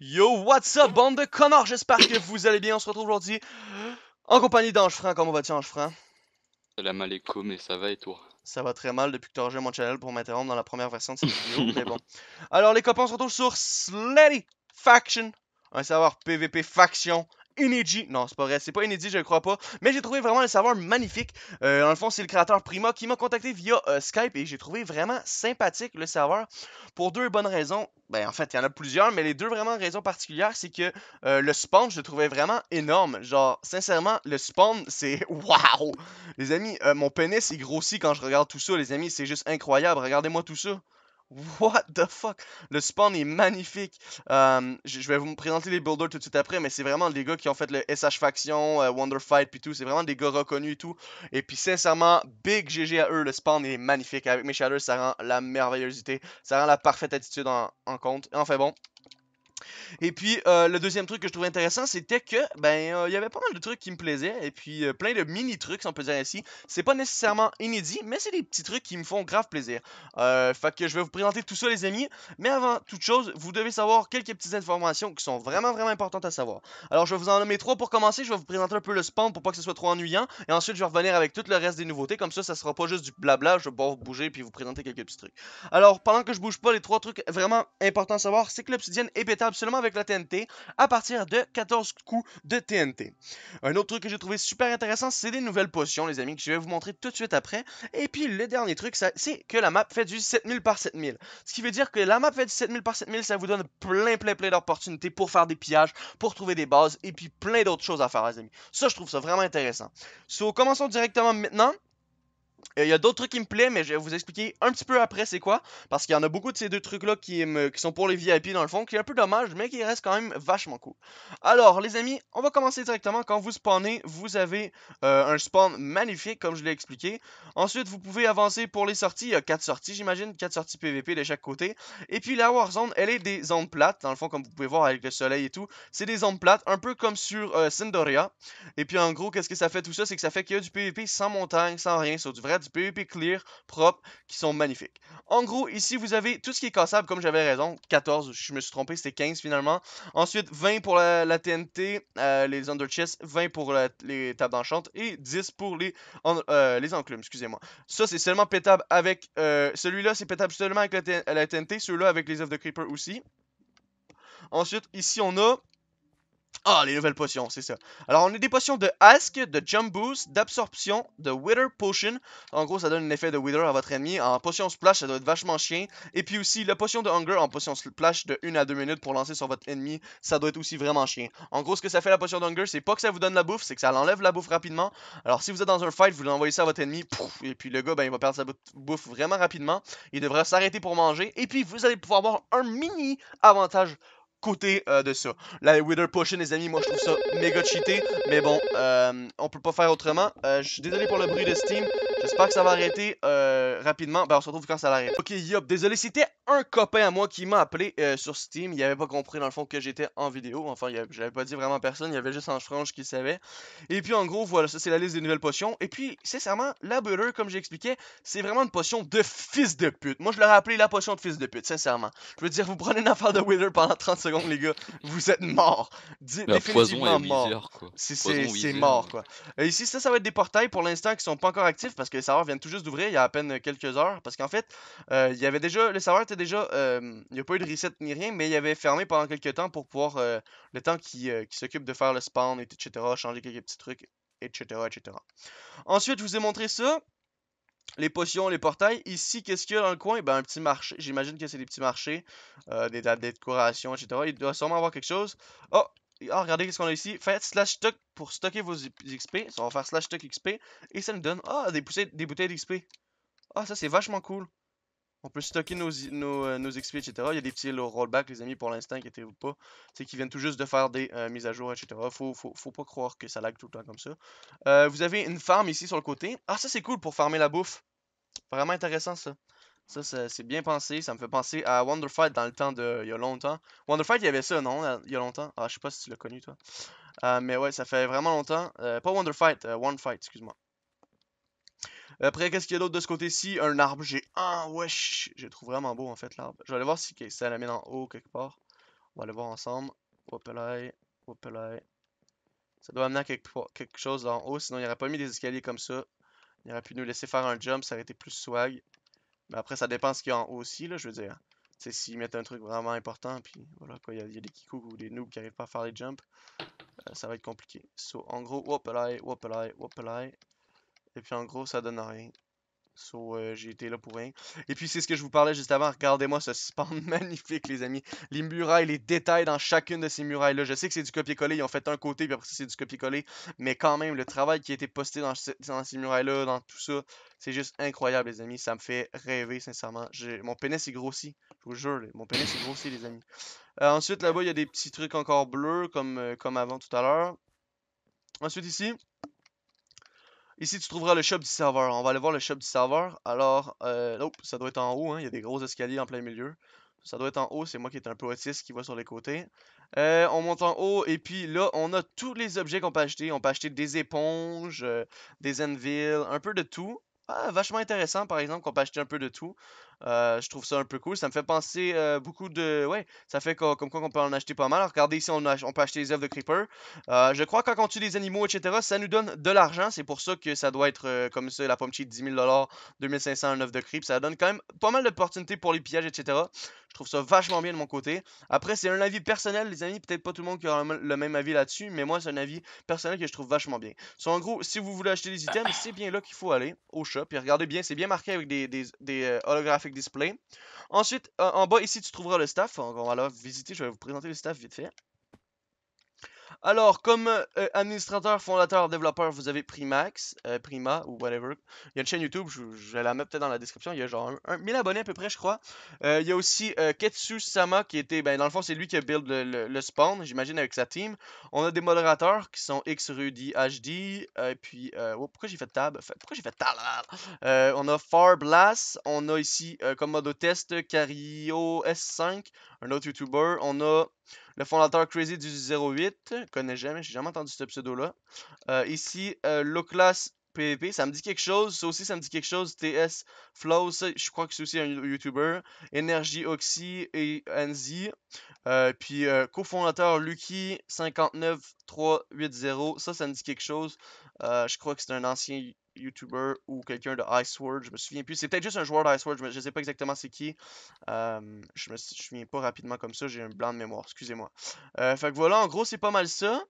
Yo, what's up, bande de connards? J'espère que vous allez bien. On se retrouve aujourd'hui en compagnie d'Ange Comment vas-tu, elle a Salam alaikum mais ça va et toi? Ça va très mal depuis que tu as rejoint mon channel pour m'interrompre dans la première version de cette vidéo, mais bon. Alors, les copains, on se retrouve sur Slady Faction, va savoir PVP faction inédit. Non, c'est pas vrai, c'est pas inédit je crois pas. Mais j'ai trouvé vraiment le serveur magnifique. en euh, le fond, c'est le créateur Prima qui m'a contacté via euh, Skype et j'ai trouvé vraiment sympathique le serveur pour deux bonnes raisons. Ben, en fait, il y en a plusieurs, mais les deux vraiment raisons particulières, c'est que euh, le spawn, je le trouvais vraiment énorme. Genre, sincèrement, le spawn, c'est waouh! Les amis, mon pénis, il grossit quand je regarde tout ça, les amis, c'est juste incroyable. Regardez-moi tout ça. What the fuck? Le spawn est magnifique. Euh, je vais vous présenter les builders tout de suite après, mais c'est vraiment des gars qui ont fait le SH Faction, euh, Wonder Fight, puis tout. C'est vraiment des gars reconnus et tout. Et puis sincèrement, big GG à eux. Le spawn est magnifique. Avec mes shadows, ça rend la merveillosité. Ça rend la parfaite attitude en, en fait Enfin bon, et puis, euh, le deuxième truc que je trouvais intéressant, c'était que, ben, euh, il y avait pas mal de trucs qui me plaisaient, et puis euh, plein de mini-trucs, si on peut dire ainsi. C'est pas nécessairement inédit, mais c'est des petits trucs qui me font grave plaisir. fait que je vais vous présenter tout ça, les amis. Mais avant toute chose, vous devez savoir quelques petites informations qui sont vraiment, vraiment importantes à savoir. Alors, je vais vous en donner trois pour commencer. Je vais vous présenter un peu le spawn pour pas que ce soit trop ennuyant, et ensuite, je vais revenir avec tout le reste des nouveautés. Comme ça, ça sera pas juste du blabla. Je vais pouvoir bouger puis vous présenter quelques petits trucs. Alors, pendant que je bouge pas, les trois trucs vraiment importants à savoir, c'est que l'obsidienne est pétable absolument avec la TNT à partir de 14 coups de TNT. Un autre truc que j'ai trouvé super intéressant, c'est des nouvelles potions, les amis, que je vais vous montrer tout de suite après. Et puis le dernier truc, c'est que la map fait du 7000 par 7000. Ce qui veut dire que la map fait du 7000 par 7000, ça vous donne plein plein plein d'opportunités pour faire des pillages, pour trouver des bases et puis plein d'autres choses à faire, les amis. Ça, je trouve ça vraiment intéressant. So, commençons directement maintenant. Euh, il y a d'autres trucs qui me plaisent, mais je vais vous expliquer un petit peu après c'est quoi. Parce qu'il y en a beaucoup de ces deux trucs-là qui, qui, sont pour les VIP dans le fond, qui est un peu dommage, mais qui reste quand même vachement cool. Alors, les amis, on va commencer directement. Quand vous spawnez, vous avez euh, un spawn magnifique, comme je l'ai expliqué. Ensuite, vous pouvez avancer pour les sorties. Il y a 4 sorties, j'imagine. 4 sorties PVP de chaque côté. Et puis, la Warzone, elle est des zones plates. Dans le fond, comme vous pouvez voir avec le soleil et tout, c'est des zones plates, un peu comme sur euh, Et puis, en gros, qu'est-ce que ça fait tout ça C'est que ça fait qu'il y a du PVP sans montagne, sans rien, sur du vrai du PVP e clear propre qui sont magnifiques. En gros, ici, vous avez tout ce qui est cassable, comme j'avais raison, 14, je me suis trompé, c'était 15 finalement. Ensuite, 20 pour la, TNT, euh, Les under chests 20 pour les tables d'enchante et 10 pour les, euh, les enclumes, excusez-moi. Ça, c'est seulement pétable avec... Euh, celui-là, c'est pétable seulement avec la, TNT, celui-là avec les œufs de Creeper aussi. Ensuite, ici, on a ah, les nouvelles potions, c'est ça. Alors, on a des potions de Ask, de Jump Boost, d'Absorption, de Wither Potion. En gros, ça donne effet de Wither à votre ennemi. En potion splash, ça doit être vachement chien. Et puis aussi, la potion de Hunger en potion splash de 1 à 2 minutes pour lancer sur votre ennemi. Ça doit être aussi vraiment chien. En gros, ce que ça fait la potion de Hunger, c'est pas que ça vous donne la bouffe, c'est que ça l'enlève la bouffe rapidement. Alors, si vous êtes dans un fight, vous l'envoyez ça à votre ennemi. et puis le gars, ben, il va perdre sa bouffe vraiment rapidement. Il devra s'arrêter pour manger. Et puis, vous allez pouvoir avoir un mini avantage côté euh, de ça. La Wither Potion, les amis, moi je trouve ça méga cheaté, mais bon, euh, on peut pas faire autrement. Euh, je suis désolé pour le bruit de Steam, j'espère que ça va arrêter rapidement, ben on se retrouve quand ça l'arrête. Ok, yop, désolé, c'était un copain à moi qui m'a appelé euh, sur Steam. Il avait pas compris dans le fond que j'étais en vidéo. Enfin, j'avais pas dit vraiment personne. Il y avait juste Ange Frange qui savait. Et puis en gros, voilà, ça c'est la liste des nouvelles potions. Et puis, sincèrement, la butter, comme j'expliquais, c'est vraiment une potion de fils de pute. Moi, je l'aurais appelé la potion de fils de pute, sincèrement. Je veux dire, vous prenez une affaire de Wither pendant 30 secondes, les gars, vous êtes morts. définitivement mort. C'est mort, quoi. Et ici, ça, ça va être des portails pour l'instant qui sont pas encore actifs parce que les serveurs viennent tout juste d'ouvrir il y a à peine quelques quelques heures. Parce qu'en fait, euh, il y avait déjà. Le serveur était déjà. Euh, il n'y a pas eu de reset ni rien, mais il avait fermé pendant quelques temps pour pouvoir. Euh, le temps qui, s'occupe de faire le spawn, etc. Changer quelques petits trucs, etc. etc. Ensuite, je vous ai montré ça. Les potions, les portails. Ici, qu'est-ce qu'il y a dans le coin ben, Un petit marché. J'imagine que c'est des petits marchés, des, dates décorations, etc. Il doit sûrement avoir quelque chose. Oh, ah, regardez qu'est-ce qu'on a ici. Faites slash stock pour stocker vos XP. on va faire slash stock XP. Et ça nous donne ah, des, des bouteilles d'XP. Ah, ça, c'est vachement cool. On peut stocker nos, nos, euh, XP, etc. Il y a des petits rollbacks, les amis, pour l'instant, étaient ou pas. C'est qu'ils viennent tout juste de faire des euh, mises à jour, etc. Faut, faut, pas croire que ça lag tout le temps comme ça. Euh, vous avez une farm ici sur le côté. Ah, ça, c'est cool pour farmer la bouffe. Vraiment intéressant, ça. Ça, c'est bien pensé. Ça me fait penser à Wonderfight dans le temps de... Il y a longtemps. Wonderfight, il y avait ça, non? Il y a longtemps. Ah, je sais pas si tu l'as connu, toi. mais ouais, ça fait vraiment longtemps. pas Wonderfight, One Fight, excuse-moi. Après, qu'est-ce qu'il y a d'autre de ce côté-ci? Un arbre. J'ai... un, ah, wesh! Je trouvé trouve vraiment beau, en fait, l'arbre. Je vais aller voir si ça la en haut, quelque part. On va aller voir ensemble. Hopelay, là, Ça doit amener quelque, chose en haut, sinon il n'y aurait pas mis des escaliers comme ça. Il aurait pu nous laisser faire un jump, ça aurait été plus swag. Mais après, ça dépend ce qu'il y a en haut aussi, là, je veux dire. C'est s'ils mettent un truc vraiment important, puis voilà, quoi, il y, a, des kikou ou des noobs qui arrivent pas à faire les jumps, euh, ça va être compliqué. So, en gros, là, hopelay, hopelay. Et puis en gros, ça donne rien. So, euh, j'ai été là pour rien. Et puis, c'est ce que je vous parlais juste avant. Regardez-moi ce spawn magnifique, les amis. Les murailles, les détails dans chacune de ces murailles-là. Je sais que c'est du copier-coller. Ils ont fait un côté, puis après, c'est du copier-coller. Mais quand même, le travail qui a été posté dans, dans ces murailles-là, dans tout ça, c'est juste incroyable, les amis. Ça me fait rêver, sincèrement. Mon pénis est grossi. Je vous jure, mon pénis est grossi, les amis. Euh, ensuite, là-bas, il y a des petits trucs encore bleus, comme, euh, comme avant tout à l'heure. Ensuite, ici, Ici, tu trouveras le shop du serveur. On va aller voir le shop du serveur. Alors, euh, ça doit être en haut. Hein. Il y a des gros escaliers en plein milieu. Ça doit être en haut. C'est moi qui est un peu autiste qui voit sur les côtés. Euh, on monte en haut. Et puis là, on a tous les objets qu'on peut acheter. On peut acheter des éponges, euh, des anvils, un peu de tout. Ah, vachement intéressant, par exemple, qu'on peut acheter un peu de tout. Euh, je trouve ça un peu cool. Ça me fait penser euh, beaucoup de. Ouais, ça fait comme quoi qu'on peut en acheter pas mal. regardez ici, on, on, peut acheter les œufs de Creeper. Euh, je crois que quand on tue des animaux, etc., ça nous donne de l'argent. C'est pour ça que ça doit être comme ça, la pomme cheat 10 000 2500 un œuf de Creep. Ça donne quand même pas mal d'opportunités pour les pillages, etc. Je trouve ça vachement bien de mon côté. Après, c'est un avis personnel, les amis. Peut-être pas tout le monde qui aura le même avis là-dessus, mais moi, c'est un avis personnel que je trouve vachement bien. Donc en gros, si vous voulez acheter des items, c'est bien là qu'il faut aller au shop. Et regardez bien, c'est bien marqué avec des, des, des holographies Display. Ensuite, en bas ici, tu trouveras le staff. On va la visiter, je vais vous présenter le staff vite fait. Alors, comme euh, administrateur, fondateur, développeur, vous avez Primax, euh, Prima ou whatever. Il y a une chaîne YouTube, je, vais la mettre peut-être dans la description. Il y a genre un, 1000 abonnés à peu près, je crois. Euh, il y a aussi Ketsu Sama qui était, ben, dans le fond, c'est lui qui a build le, spawn, j'imagine, avec sa team. On a des modérateurs qui sont Xrudy HD. et puis, oh, pourquoi j'ai fait tab Pourquoi j'ai fait tab On a Farblast, On a ici, comme mode test, Cario S5, un autre YouTuber. On a. Le fondateur Crazy du 08, Je connais jamais, j'ai jamais entendu ce pseudo-là. Euh, ici, euh, PVP, ça me dit quelque chose. Ça aussi, ça me dit quelque chose. TS Flow, ça, je crois que c'est aussi un YouTuber. Energy Oxy et euh, puis euh, cofondateur Lucky 59380. Ça, ça me dit quelque chose. Euh, je crois que c'est un ancien YouTuber ou quelqu'un de IceWord. Je me souviens plus. C'est peut-être juste un joueur mais Je ne sais pas exactement c'est qui. je me souviens pas rapidement comme ça. J'ai un blanc de mémoire. Excusez-moi. fait que voilà, en gros, c'est pas mal ça.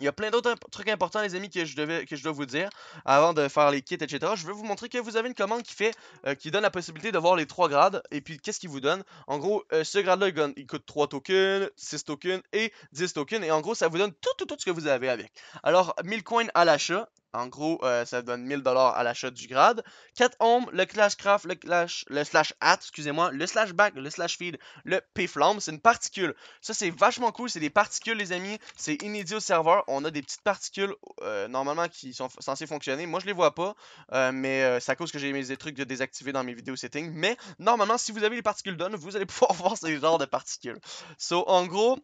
Il y a plein d'autres trucs importants, les amis, que je, devais, que je dois vous dire avant de faire les kits, etc. Je veux vous montrer que vous avez une commande qui fait, euh, qui donne la possibilité de voir les trois grades. Et puis, qu'est-ce qu'il vous donne En gros, euh, ce grade-là, il, il, coûte 3 tokens, 6 tokens et 10 tokens. Et en gros, ça vous donne tout, tout, tout ce que vous avez avec. Alors, 1000 coins à l'achat, en gros, euh, ça donne 1000 à l'achat du grade. 4 ohms, le clashcraft, le clash, le slash hat, excusez-moi, le slash back, le slash feed, le p-flamme. c'est une particule. Ça c'est vachement cool, c'est des particules les amis, c'est inédit au serveur, on a des petites particules euh, normalement qui sont censées fonctionner. Moi je les vois pas, euh, mais c'est à cause que j'ai mis des trucs de désactiver dans mes vidéos settings, mais normalement si vous avez les particules d'on, vous allez pouvoir voir ces genre de particules. So en gros,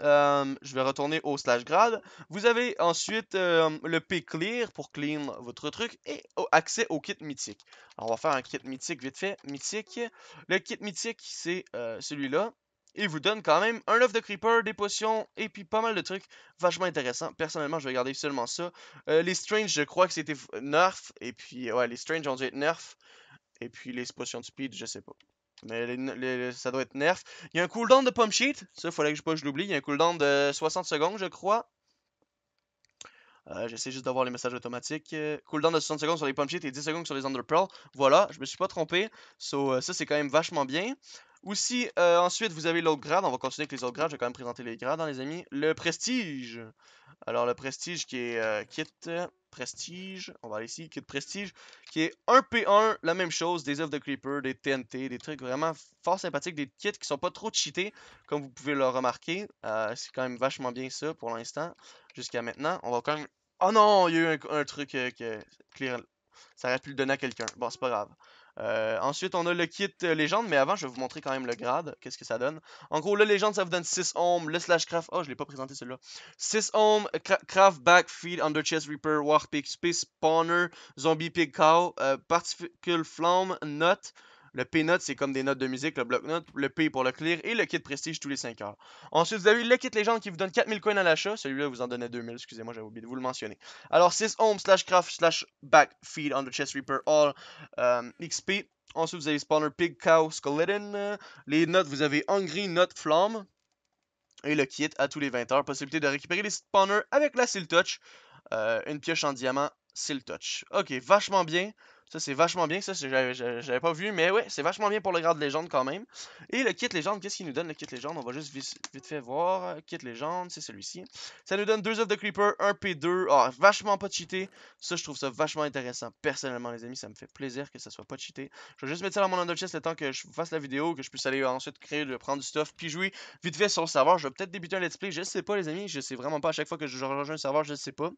euh, je vais retourner au slash grade. Vous avez ensuite euh, le P clear pour clean votre truc et accès au kit mythique. Alors, on va faire un kit mythique vite fait. Mythique. Le kit mythique, c'est euh, celui-là. Il vous donne quand même un love de creeper, des potions et puis pas mal de trucs vachement intéressants. Personnellement, je vais garder seulement ça. les strange, je crois que c'était nerf. Et puis, ouais, les strange ont dû être nerf. Et puis, les potions de speed, je sais pas. Mais ça doit être nerf. Il y a un cooldown de pump sheet. Ça, il fallait que je, l'oublie. Il y a un cooldown de 60 secondes, je crois. Euh, j'essaie juste d'avoir les messages automatiques. Euh, cooldown de 60 secondes sur les pump sheets et 10 secondes sur les under Voilà, je me suis pas trompé. Euh, ça, c'est quand même vachement bien. Ou euh, ensuite vous avez l'autre grade, on va continuer avec les autres grades, je vais quand même présenter les grades, hein, les amis. Le prestige. Alors le prestige qui est euh, kit prestige, on va aller ici, kit prestige, qui est 1p1, la même chose, des œufs de creeper, des TNT, des trucs vraiment fort sympathiques, des kits qui sont pas trop cheatés, comme vous pouvez le remarquer. Euh, c'est quand même vachement bien ça pour l'instant, jusqu'à maintenant. On va quand même... Oh non, il y a eu un, un truc que... Clear... Ça aurait pu le donner à quelqu'un. Bon, c'est pas grave. Euh, ensuite, on a le kit euh, légende, mais avant, je vais vous montrer quand même le grade, qu'est-ce que ça donne. En gros, le légende, ça vous donne 6 ohms, le slash craft, oh, je l'ai pas présenté celui-là. 6 ohms, craft back, feed, under chest, reaper, pig, space spawner, zombie pig cow, euh, particule flamme, note, le P-Note, c'est comme des notes de musique, le bloc note le P pour le clear et le kit prestige tous les 5 heures. Ensuite, vous avez le kit légende qui vous donne 4000 coins à l'achat. Celui-là, vous en donnait 2000, excusez-moi, j'avais oublié de vous le mentionner. Alors, 6 home slash craft slash back feed on the chest reaper all euh, XP. Ensuite, vous avez Spawner Pig Cow Skeleton. Les notes, vous avez Hungry Note Flamme. Et le kit à tous les 20 heures. Possibilité de récupérer les spawners avec la Seal Touch. Euh, une pioche en diamant, Seal Touch. Ok, vachement bien. Ça, c'est vachement bien. Ça, j'avais pas vu, mais ouais, c'est vachement bien pour le grade légende quand même. Et le kit légende, qu'est-ce qu'il nous donne le kit légende On va juste vite, fait voir. Euh, kit légende, c'est celui-ci. Ça nous donne deux of the Creeper, un P2. oh, ah, vachement pas cheaté. Ça, je trouve ça vachement intéressant. Personnellement, les amis, ça me fait plaisir que ça soit pas cheaté. Je vais juste mettre ça dans mon under chest le temps que je fasse la vidéo, que je puisse aller ensuite créer, prendre du stuff, puis jouer vite fait sur le serveur. Je vais peut-être débuter un let's play, je sais pas, les amis. Je sais vraiment pas à chaque fois que je rejoins un serveur, je sais pas.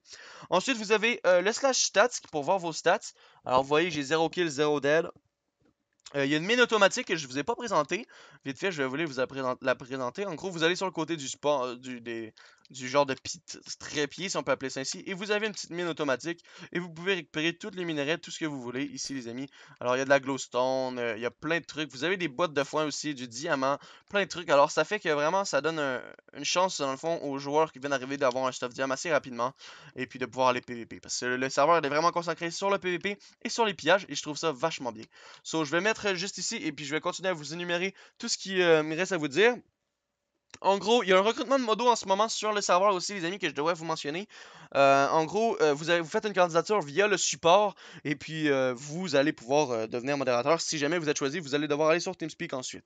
Ensuite, vous avez euh, le slash stats pour voir vos stats. Alors, voyez, j'ai 0 kill, 0 dead. Euh, il y a une mine automatique que je ne vous ai pas présentée. Vite fait, je vais vous la, présenter. En gros, vous allez sur le côté du sport, euh, du, des, du genre de trépied, si on peut appeler ça ainsi. Et vous avez une petite mine automatique et vous pouvez récupérer toutes les minerais, tout ce que vous voulez ici, les amis. Alors, il y a de la glowstone, euh, il y a plein de trucs. Vous avez des boîtes de foin aussi, du diamant, plein de trucs. Alors, ça fait que vraiment, ça donne une chance, dans le fond, aux joueurs qui viennent arriver d'avoir un stuff diamant assez rapidement et puis de pouvoir aller PVP. Parce que le serveur est vraiment consacré sur le PVP et sur les pillages et je trouve ça vachement bien. So, je vais mettre juste ici et puis je vais continuer à vous énumérer tout ce qui euh, me reste à vous dire en gros, il y a un recrutement de modos en ce moment sur le serveur aussi, les amis, que je devrais vous mentionner. Euh, en gros, euh, vous, avez, faites une candidature via le support et puis euh, vous allez pouvoir devenir modérateur. Si jamais vous êtes choisi, vous allez devoir aller sur TeamSpeak ensuite.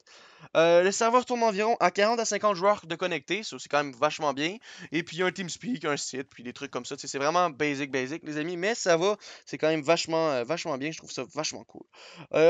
le serveur tourne environ à 40 à 50 joueurs de connectés, c'est quand même vachement bien. Et puis il y a un TeamSpeak, un site, puis des trucs comme ça. C'est vraiment basic, basic, les amis, mais ça va, c'est quand même vachement, vachement bien. Je trouve ça vachement cool.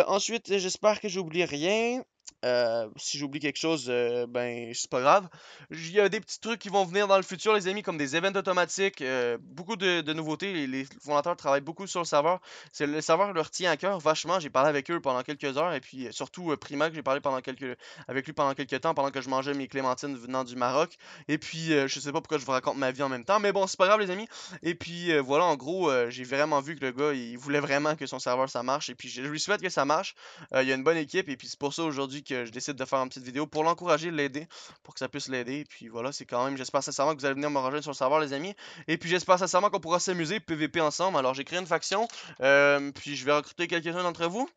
ensuite, j'espère que j'oublie rien. Euh, si j'oublie quelque chose, euh, ben c'est pas grave. Il y a des petits trucs qui vont venir dans le futur, les amis, comme des événements automatiques, euh, beaucoup de, nouveautés. Les, fondateurs travaillent beaucoup sur le serveur. C'est le serveur leur tient à cœur vachement. J'ai parlé avec eux pendant quelques heures et puis surtout Prima que j'ai parlé pendant quelques avec lui pendant quelques temps pendant que je mangeais mes clémentines venant du Maroc. Et puis je sais pas pourquoi je vous raconte ma vie en même temps, mais bon c'est pas grave les amis. Et puis voilà en gros j'ai vraiment vu que le gars il voulait vraiment que son serveur ça marche et puis je lui souhaite que ça marche. il y a une bonne équipe et puis c'est pour ça aujourd'hui que je décide de faire une petite vidéo pour l'encourager, l'aider, pour que ça puisse l'aider. Puis voilà, c'est quand même, j'espère sincèrement que vous allez venir me rejoindre sur le serveur, les amis. Et puis j'espère sincèrement qu'on pourra s'amuser PVP ensemble. Alors j'ai créé une faction, euh, puis je vais recruter quelques-uns d'entre vous.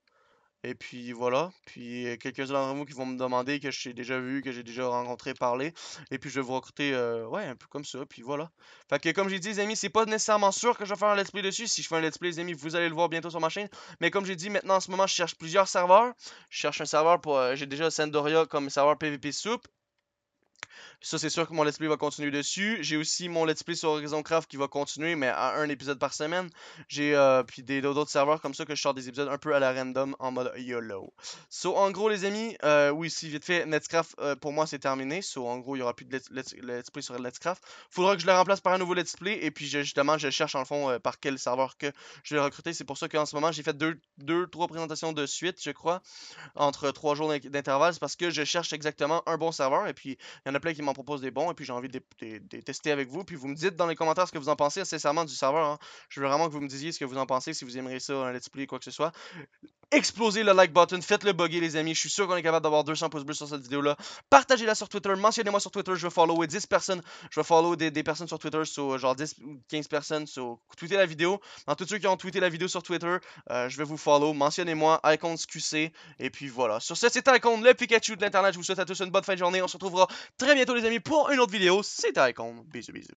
Et puis voilà, puis euh, quelques-uns d'entre vous qui vont me demander que j'ai déjà vu, que j'ai déjà rencontré, parlé. Et puis je vais vous recruter, euh, ouais, un peu comme ça, puis voilà. Fait que comme j'ai dit, les amis, c'est pas nécessairement sûr que je vais faire un let's play dessus. Si je fais un let's play, les amis, vous allez le voir bientôt sur ma chaîne. Mais comme j'ai dit, maintenant en ce moment, je cherche plusieurs serveurs. Je cherche un serveur pour, euh, j'ai déjà Sandoria comme serveur PVP soupe. Ça, c'est sûr que mon let's play va continuer dessus. J'ai aussi mon let's play sur Horizon Craft qui va continuer, mais à un épisode par semaine. J'ai euh, puis des d'autres serveurs comme ça que je sors des épisodes un peu à la random en mode YOLO. So, en gros, les amis, euh, oui, si vite fait, Netscraft euh, pour moi c'est terminé. So, en gros, il n'y aura plus de let's, play sur Let's Craft. Faudra que je le remplace par un nouveau let's play. Et puis, justement, je cherche en fond par quel serveur que je vais recruter. C'est pour ça qu'en ce moment, j'ai fait deux, deux, trois présentations de suite, je crois, entre trois jours d'intervalle. C'est parce que je cherche exactement un bon serveur. Et puis, il y en a qui m'en propose des bons et puis j'ai envie de les, tester avec vous. Puis vous me dites dans les commentaires ce que vous en pensez sincèrement du serveur. Hein. Je veux vraiment que vous me disiez ce que vous en pensez, si vous aimeriez ça, un let's play, quoi que ce soit explosez le like button, faites-le bugger les amis, je suis sûr qu'on est capable d'avoir 200 pouces bleus sur cette vidéo-là. Partagez-la sur Twitter, mentionnez-moi sur Twitter, je vais follower 10 personnes, je vais follow des, personnes sur Twitter, euh, genre 10 15 personnes, sur Twitter, la vidéo. Dans tous ceux qui ont tweeté la vidéo sur Twitter, euh, je vais vous follow, mentionnez-moi, Icons QC, et puis voilà. Sur ce, c'était Icon, le Pikachu de l'Internet, je vous souhaite à tous une bonne fin de journée, on se retrouvera très bientôt les amis pour une autre vidéo, c'était Icon, bisous bisous.